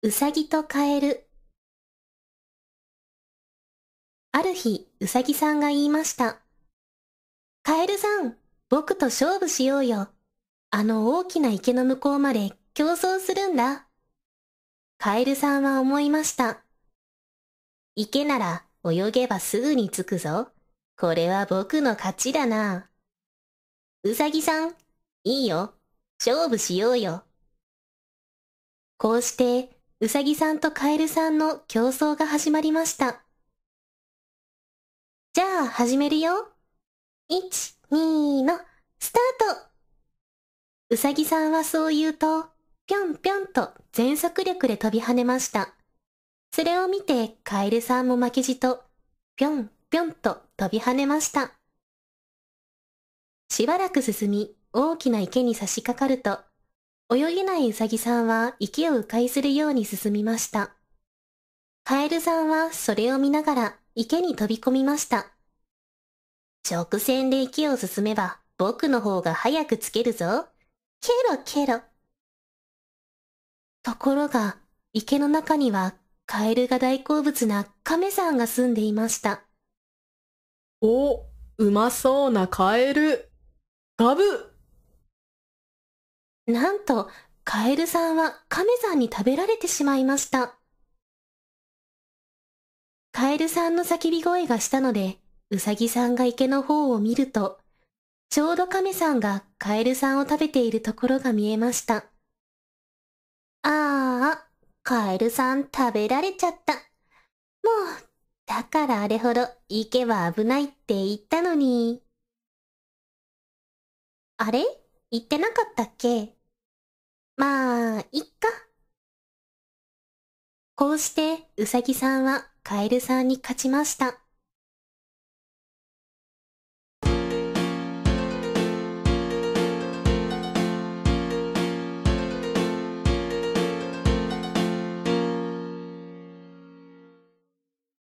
うさぎとカエル。ある日、うさぎさんが言いました。カエルさん、僕と勝負しようよ。あの大きな池の向こうまで競争するんだ。カエルさんは思いました。池なら泳げばすぐに着くぞ。これは僕の勝ちだな。うさぎさん、いいよ。勝負しようよ。こうして、うさぎさんとカエルさんの競争が始まりました。じゃあ始めるよ。1、2の、スタートうさぎさんはそう言うと、ぴょんぴょんと全速力で飛び跳ねました。それを見てカエルさんも負けじと、ぴょんぴょんと飛び跳ねました。しばらく進み、大きな池に差し掛かると、泳げないウサギさんは池を迂回するように進みました。カエルさんはそれを見ながら池に飛び込みました。直線で池を進めば僕の方が早くつけるぞ。ケロケロ。ところが、池の中にはカエルが大好物な亀さんが住んでいました。お、うまそうなカエル。ガブなんと、カエルさんは亀さんに食べられてしまいました。カエルさんの叫び声がしたので、うさぎさんが池の方を見ると、ちょうど亀さんがカエルさんを食べているところが見えました。ああ、カエルさん食べられちゃった。もう、だからあれほど池は危ないって言ったのに。あれ言ってなかったっけまあ、いっか。こうして、うさぎさんはカエルさんに勝ちました。